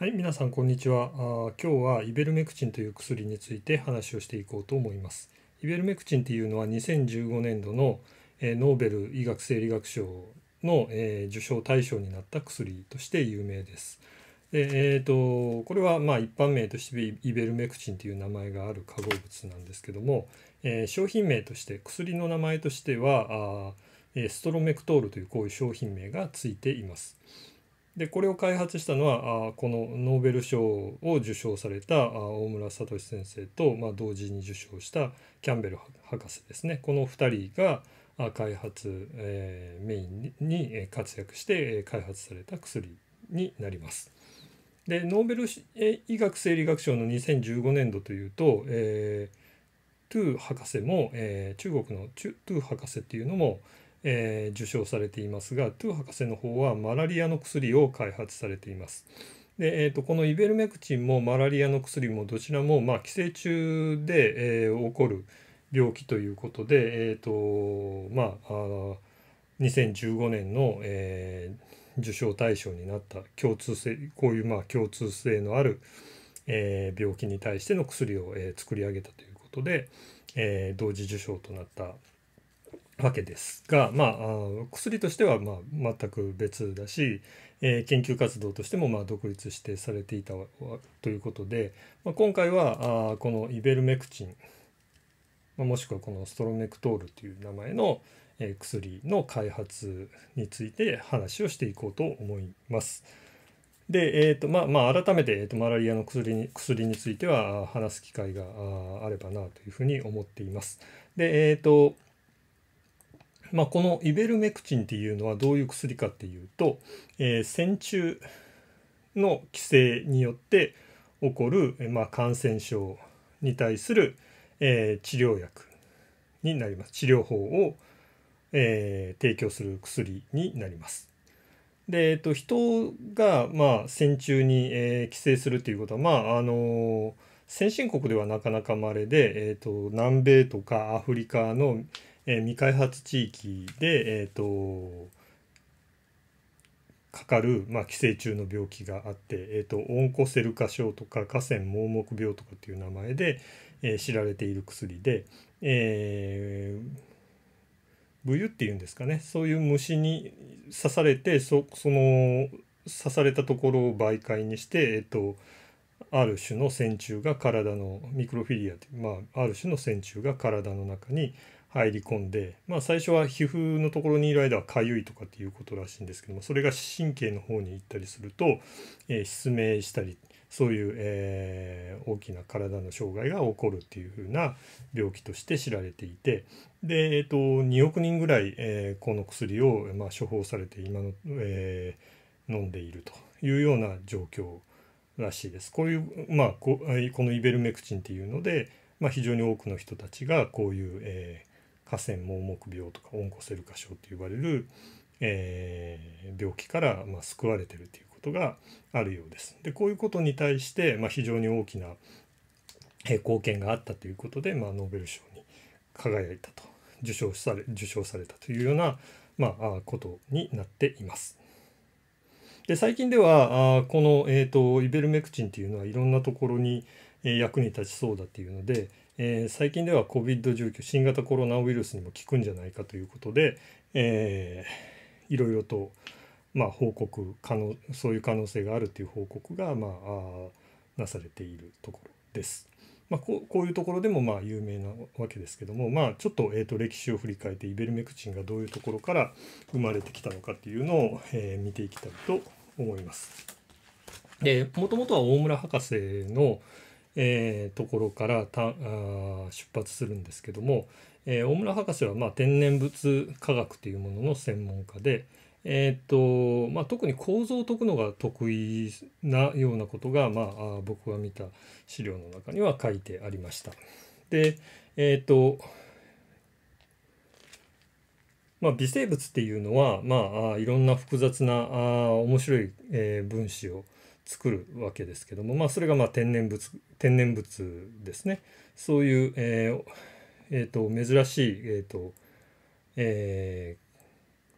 はい、皆さんこんにちは今日はイベルメクチンという薬について話をしていこうと思います。イベルメクチンというのは2015年度の、ノーベル医学生理学賞の、受賞対象になった薬として有名です。でえーとこれはまあ一般名としてイベルメクチンという名前がある化合物なんですけども、えー、商品名として薬の名前としてはあストロメクトールというこういう商品名がついています。でこれを開発したのはあこのノーベル賞を受賞された大村聡先生と、まあ、同時に受賞したキャンベル博士ですねこの2人が開発、えー、メインに活躍して開発された薬になります。でノーベル医学生理学賞の2015年度というと、えー、トゥー博士も、えー、中国のトゥー博士っていうのも、えー、受賞されていますがトゥ博士の方はマラリアの薬を開発されています。でえーと、とこのイベルメクチンもマラリアの薬もどちらも、まあ、寄生虫で、えー、起こる病気ということで、えーとまあ、あ2015年の、えー、受賞対象になった共通性こういう、まあ、共通性のある、えー、病気に対しての薬を、えー、作り上げたということで、えー、同時受賞となったわけですが、まあ、薬としてはま全く別だし、えー、研究活動としてもま独立してされていたということで、まあ、今回はあこのイベルメクチン、まあ、もしくはこのストロメクトールという名前の、え薬の開発について話をしていこうと思います。で、えーとまあまあ、改めて、えーと、マラリアの薬に薬については話す機会があればなというふうに思っています。で、えーとまあ、このイベルメクチンっていうのはどういう薬かっていうと、えー、線虫の規制によって起こる、まあ、感染症に対する、えー、治療薬になります治療法を、えー、提供する薬になります。で、えと、人が、まあ、線虫に、えー、寄生するということは、まああの先進国ではなかなか稀で、えーと南米とかアフリカの、えー、未開発地域で、えーと、かかる、まあ、寄生虫の病気があって、えーと、オンコセル化症とか河川盲目病とかっていう名前で、えー、知られている薬で、えー、ブユっていうんですかねそういう虫に刺されてその刺されたところを媒介にして、えっと、ある種の線虫が体のミクロフィリアという、まあ、ある種の線虫が体の中に入り込んで、まあ、最初は皮膚のところにいる間はかゆいとかっていうことらしいんですけどもそれが神経の方に行ったりすると、えー、失明したりそういう、えー、大きな体の障害が起こるっていうふうな病気として知られていてで、えーと、と2億人ぐらい、えー、この薬を、まあ、処方されて今の、えー、飲んでいるというような状況らしいです。こういう、まあ、ここのイベルメクチンっていうので、まあ、非常に多くの人たちがこういう、えー河川盲目病とか温故セル化症と呼ばれる、えー、病気から、まあ、救われてるということがあるようです。でこういうことに対して、まあ、非常に大きな、えー、貢献があったということで、まあ、ノーベル賞に輝いたと受賞され受賞されたというような、まあ、ことになっています。で最近ではあこの、えーと、イベルメクチンというのはいろんなところに、え役に立ちそうだっていうので、えー、最近では COVID-19 新型コロナウイルスにも効くんじゃないかということで、えー、いろいろと、まあ、報告可能そういう可能性があるという報告が、まあ、あなされているところです。まあ、こうこういうところでもまあ有名なわけですけども、まあ、ちょっと,、えー、と歴史を振り返ってイベルメクチンがどういうところから生まれてきたのかっていうのを、えー、見ていきたいと思います。もともとは大村博士の、えー、ところからたあ出発するんですけども、えー、大村博士はまあ天然物科学というものの専門家で、えーとまあ、特に構造を解くのが得意なようなことが、まあ、僕が見た資料の中には書いてありました。で、えーとまあ、微生物っていうのは、まあ、いろんな複雑なあ面白い、えー、分子を、作るわけですけども、まあ、それがまあ天然物天然物ですねそういう、えーえーと、珍しい、えーとえ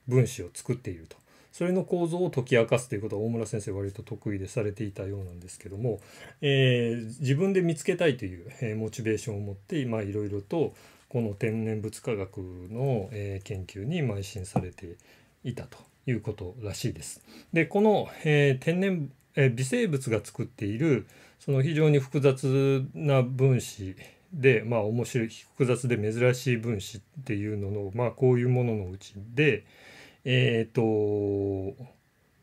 ー、分子を作っているとそれの構造を解き明かすということは大村先生割と得意でされていたようなんですけども、えー、自分で見つけたいという、えー、モチベーションを持っていろいろとこの天然物科学の、えー、研究に邁進されていたということらしいです。でこの、えー、天然え微生物が作っているその非常に複雑な分子でまあ面白い複雑で珍しい分子っていうののまあこういうもののうちでえっ、ー、と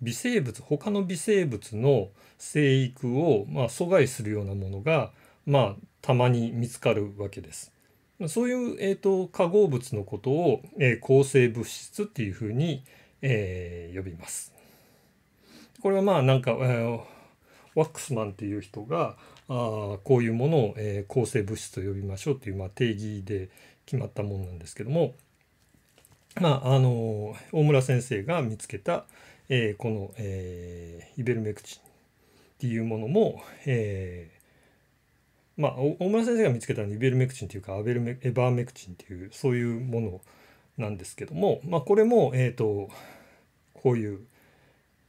微生物他の微生物の生育をまあ阻害するようなものがまあたまに見つかるわけです。そういう、えーと、と化合物のことを、えー、構成物質っていうふうに、えー、呼びます。これはまあなんか、えー、ワックスマンっていう人があこういうものを、えー、構成物質と呼びましょうっていう、まあ、定義で決まったものなんですけども、まああの大村先生が見つけた、えー、この、えー、イベルメクチンっていうものも、えー、まあ、大村先生が見つけたのはイベルメクチンというかアベルメエバーメクチンというそういうものなんですけども、まあ、これも、えーとこういう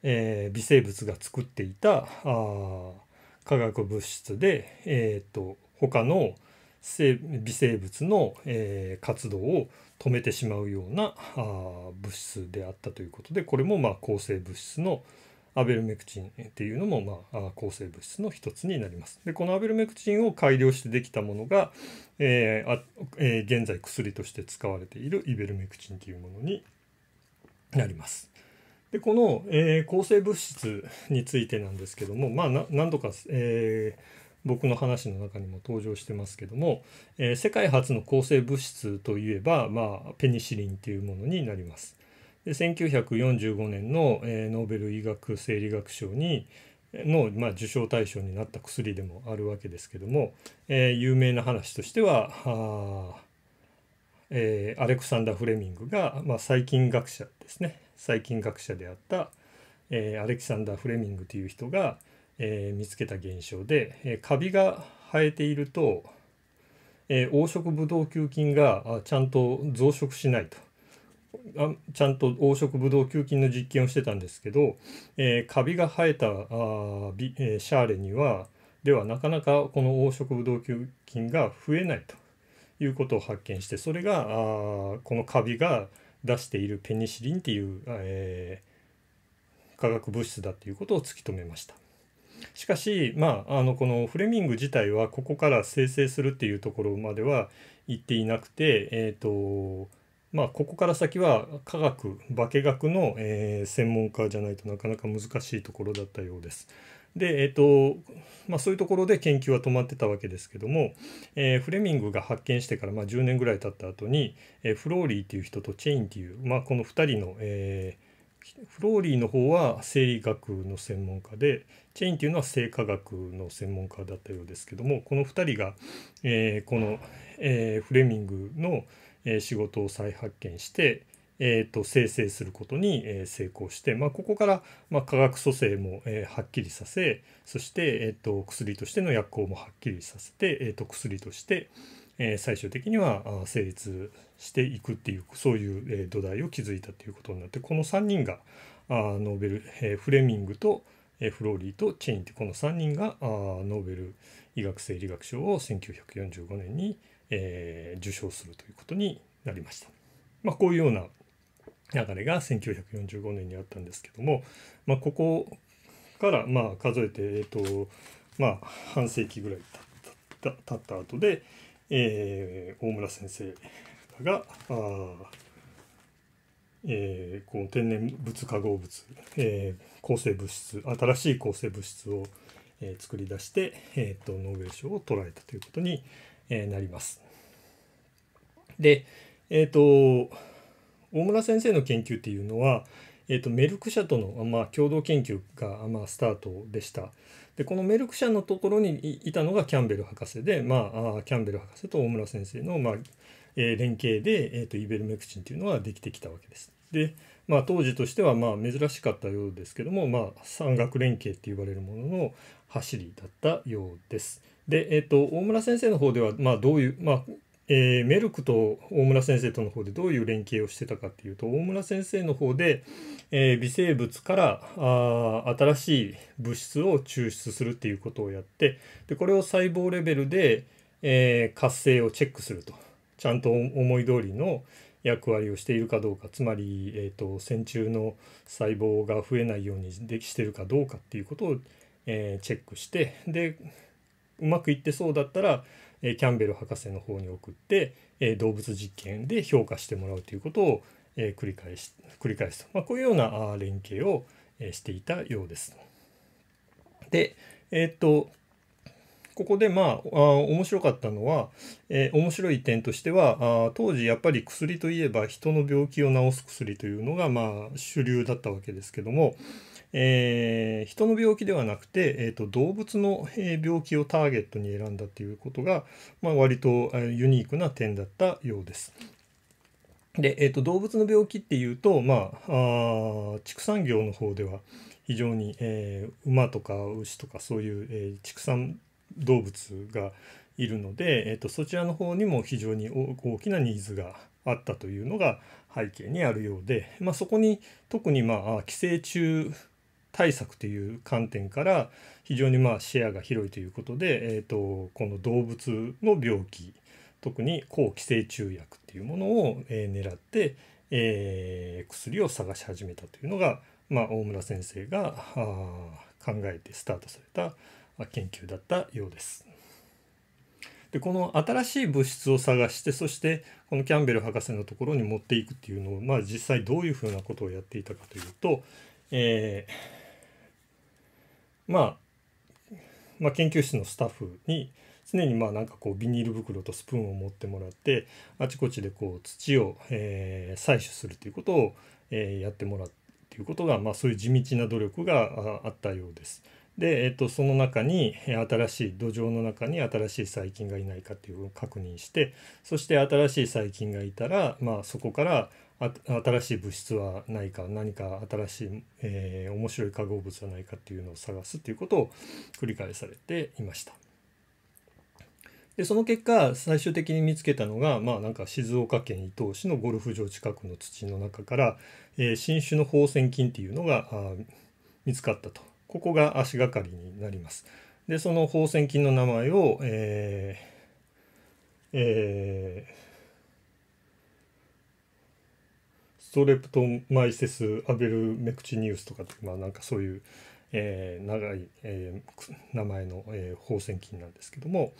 えー、微生物が作っていたあ化学物質で、えーと、他の微生物の、えー、活動を止めてしまうようなあ物質であったということでこれもまあ抗生物質のアベルメクチンっていうのも、まあ、抗生物質の一つになります。でこのアベルメクチンを改良してできたものが、えーあえー、現在薬として使われているイベルメクチンというものになります。でこの、えー、抗生物質についてなんですけども、まあ、何度か、えー、僕の話の中にも登場してますけども、えー、世界初の抗生物質といえば、まあ、ペニシリンというものになります。で1945年の、えー、ノーベル医学生理学賞にの、まあ、受賞対象になった薬でもあるわけですけども、えー、有名な話としてはえー、アレクサンダー・フレミングが、まあ、細菌学者ですね細菌学者であった、えー、アレキサンダー・フレミングという人が、えー、見つけた現象で、えー、カビが生えていると、えー、黄色ブドウ球菌があちゃんと増殖しないと。あちゃんと黄色ブドウ球菌の実験をしてたんですけど、えー、カビが生えたあビ、えー、シャーレにはではなかなかこの黄色ブドウ球菌が増えないということを発見してそれがあこのカビが出しているペニシリンっていう、えー、化学物質だということを突き止めました。しかし、まあ、あのこのフレミング自体はここから生成するっていうところまでは行っていなくて、えーとまあ、ここから先は科学化学の、えー、専門家じゃないとなかなか難しいところだったようです。で、えっとまあ、そういうところで研究は止まってたわけですけども、えー、フレミングが発見してからまあ10年ぐらい経った後に、えー、フローリーっていう人とチェインっていう、まあ、この2人の、えー、フローリーの方は生理学の専門家でチェインっていうのは生化学の専門家だったようですけどもこの2人が、えー、この、えー、フレミングの仕事を再発見して、えーと、生成することに、え成功して、まあ、ここから、まあ、化学組成も、えー、はっきりさせそして、えーと、薬としての薬効もはっきりさせて、えーと、と薬として、えー、最終的には成立していくっていうそういう、えー、土台を築いたということになってこの3人があーノーベル、えー、フレミングと、えー、フローリーとチェインってこの3人があーノーベル医学生理学賞を1945年に、えー、受賞するということになりました。まあ、こういうような流れが1945年にあったんですけども、まあ、ここからまあ数えて、えーとまあ、半世紀ぐらい経ったった後で、えー、大村先生があ、えー、こう天然物化合物、えー、構成物質新しい構成物質を、えー、作り出して、えーと、とノーベル賞を捉えたということに、えー、なります。でえっ、ー、と大村先生の研究っていうのは、えーと、メルク社との、まあ、共同研究が、まあ、スタートでしたでこのメルク社のところにいたのがキャンベル博士で、まあ、キャンベル博士と大村先生の、まあえ連携で、えーと、イベルメクチンというのはできてきたわけです。でまあ、当時としてはまあ珍しかったようですけども、まあ、産学連携って呼ばれるものの走りだったようです。で、えーと大村先生の方では、まあ、どういう、まあ、えー、メルクと大村先生との方でどういう連携をしてたかっていうと大村先生の方で、えー、微生物からあ新しい物質を抽出するっていうことをやってでこれを細胞レベルで、えー、活性をチェックするとちゃんと思い通りの役割をしているかどうかつまり、えーと、線虫の細胞が増えないようにできしてるかどうかっていうことを、えチェックしてでうまくいってそうだったらえキャンベル博士の方に送って、え動物実験で評価してもらうということを、え繰り返し繰り返すと、まあ、こういうような連携を、えしていたようです。で、えー、っとここでまああ面白かったのは、えー、面白い点としてはあ当時やっぱり薬といえば人の病気を治す薬というのがまあ主流だったわけですけども、えー、人の病気ではなくて、えーと、動物の病気をターゲットに選んだということが、まあ、割とユニークな点だったようです。で、えーと、動物の病気っていうと、まあ、あ畜産業の方では非常に、えー、馬とか牛とかそういう、えー、畜産動物がいるので、えーと、そちらの方にも非常に大きなニーズがあったというのが背景にあるようで、まあ、そこに特にまあ寄生虫対策という観点から非常にまあシェアが広いということで、えーと、この動物の病気特に抗寄生虫薬っていうものを、え狙って、えー、薬を探し始めたというのが、まあ、大村先生が考えてスタートされた研究だったようです。でこの新しい物質を探してそしてこのキャンベル博士のところに持っていくっていうのを、まあ、実際どういうふうなことをやっていたかというと、えーまあ、まあ、研究室のスタッフに常にまあなんかこうビニール袋とスプーンを持ってもらってあちこちでこう土を、えー、採取するということを、えー、やってもらうということが、まあ、そういう地道な努力があったようです。で、えー、とその中に新しい土壌の中に新しい細菌がいないかっていうのを確認してそして新しい細菌がいたら、まあ、そこから新しい物質はないか何か新しい、えー、面白い化合物はないかっていうのを探すっていうことを繰り返されていました。でその結果最終的に見つけたのが、まあ、なんか静岡県伊東市のゴルフ場近くの土の中から、えー、新種の放線菌っていうのが見つかったとここが足がかりになります。でその放線菌の名前を、えーえーストレプトマイセスアベルメクチニウスとかってまあなんかそういう、えー、長い、えー、名前の、えー、放線菌なんですけども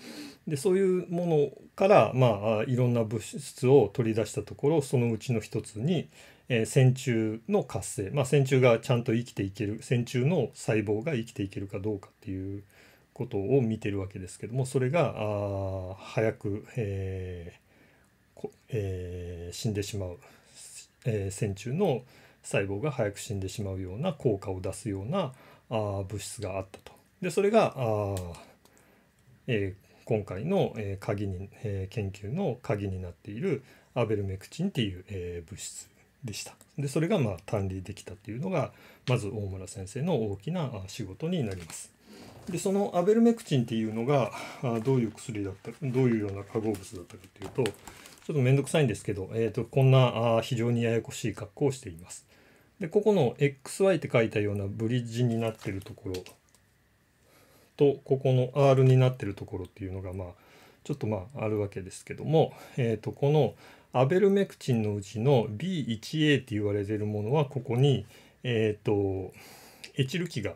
でそういうものからまあいろんな物質を取り出したところそのうちの一つに、えー、線虫の活性、まあ、線虫がちゃんと生きていける線虫の細胞が生きていけるかどうかっていうことを見てるわけですけどもそれがあ早く、えーこえー、死んでしまう。え線虫の細胞が早く死んでしまうような効果を出すようなあ物質があったと。でそれがあ、え今回の、え鍵に、え研究の鍵になっているアベルメクチンっていう、え物質でした。でそれが、まあ、単理できたっていうのがまず大村先生の大きな仕事になります。でそのアベルメクチンっていうのがどういう薬だったどういうような化合物だったかっていうとちょっとめんどくさいんですけど、えーと、こんなあ非常にややこしい格好をしています。で、ここの XY って書いたようなブリッジになってるところと、ここの R になってるところっていうのが、まあ、ちょっとまあ、あるわけですけども、えっ、ー、と、このアベルメクチンのうちの B1A って言われてるものは、ここに、えっ、ー、と、エチル基が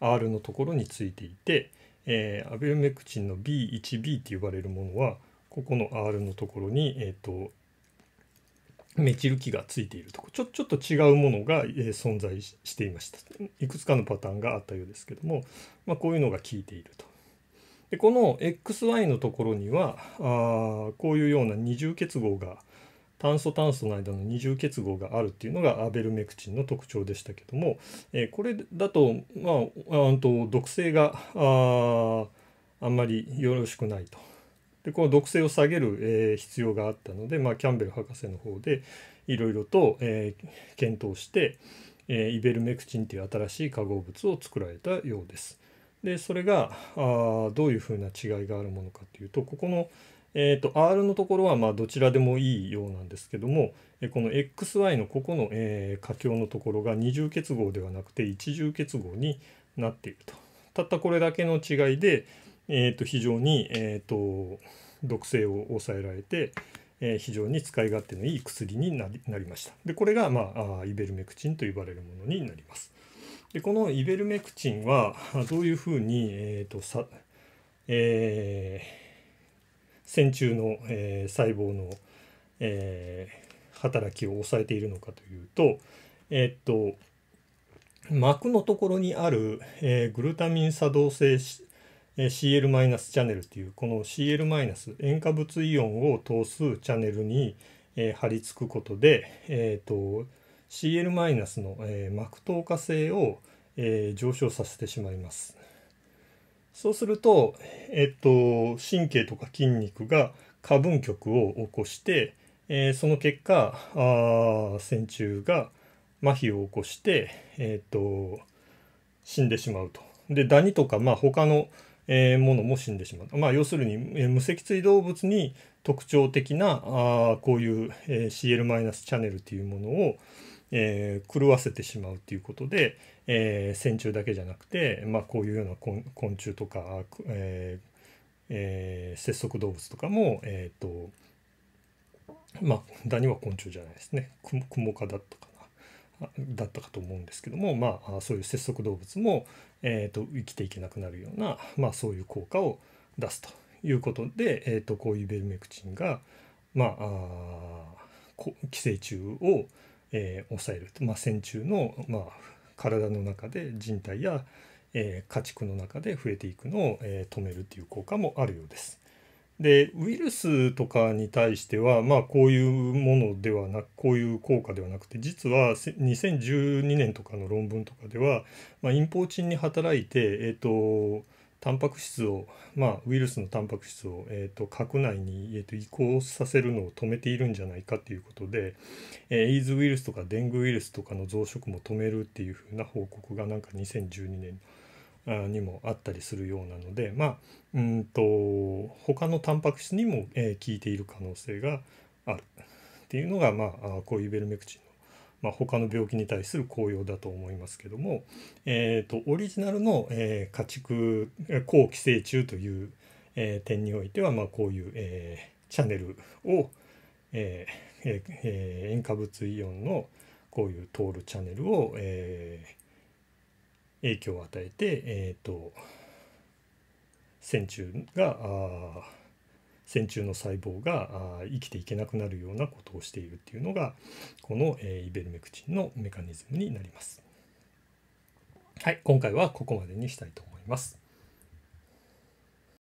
R のところについていて、えー、アベルメクチンの B1B って呼ばれるものはここの R のところに、えっ、と、メチル基がついているとこちょちょっと違うものが、え存在していましたいくつかのパターンがあったようですけども、まあ、こういうのが効いているとでこの XY のところにはあこういうような二重結合が炭素炭素の間の二重結合があるっていうのがアベルメクチンの特徴でしたけども、えこれだと,、まあ、あと毒性がああんまりよろしくないとでこの毒性を下げる、えー、必要があったので、まあ、キャンベル博士の方でいろいろと、えー、検討して、えー、イベルメクチンという新しい化合物を作られたようです。でそれがあどういうふうな違いがあるものかというとここの、えーと、R のところはまあどちらでもいいようなんですけどもこの XY のここの、えー、佳境のところが二重結合ではなくて一重結合になっていると。たったこれだけの違いで、えー、と非常に、えー、と毒性を抑えられて、えー、非常に使い勝手のいい薬になりなりました。でこれが、まあ、イベルメクチンと呼ばれるものになります。でこのイベルメクチンはどういうふうに、えーとさえー、線虫の、えー、細胞の、えー、働きを抑えているのかというと,、えー、っと膜のところにある、えー、グルタミン作動性え CL- チャネルっていうこの CL- 塩化物イオンを通すチャネルに、え貼り付くことで、えーと、CL- の、え膜透過性を、え上昇させてしまいます。そうすると、えっと、神経とか筋肉が過分極を起こして、えその結果あ線虫が麻痺を起こして、えっと死んでしまうと。でダニとか、まあ、他のえものも死んでしまう。まあ、要するに、えー、無脊椎動物に特徴的なあこういう、えー、CL- チャネルというものを、えー、狂わせてしまうということで、えー、線虫だけじゃなくて、まあ、こういうような昆昆虫とか、えーえー、節足動物とかも、えーとまあ、ダニは昆虫じゃないですねクモ科だとかだったかと思うんですけども、まあ、そういう節足動物も、えーと、生きていけなくなるような、まあ、そういう効果を出すということで、えーと、こういうベルメクチンが、まあ、寄生虫を、えー、抑えると、まあ、線虫の、まあ、体の中で人体や、えー、家畜の中で増えていくのを、えー、止めるという効果もあるようです。でウイルスとかに対しては、まあ、こういうものではなくこういう効果ではなくて実は2012年とかの論文とかでは、まあ、ーチンに働いて、えー、とタンパク質を、まあ、ウイルスのタンパク質を、えーと、核内に、えーと移行させるのを止めているんじゃないかということで、えー、エイズウイルスとかデングウイルスとかの増殖も止めるっていうふうな報告がなんか2012年にもあったりするようなので、まあ、うんと他のタンパク質にも、え効いている可能性があるっていうのが、まあ、こういうベルメクチンの、まあ、他の病気に対する効用だと思いますけども、えーと、オリジナルの、えー、家畜抗寄生虫という、えー、点においては、まあ、こういう、えー、チャンネルを、えーえー、塩化物イオンのこういう通るチャンネルを、えー影響を与えて、えーと、線虫が線虫の細胞が生きていけなくなるようなことをしているっていうのがこの、えー、イベルメクチンのメカニズムになります。はい、今回はここまでにしたいと思います。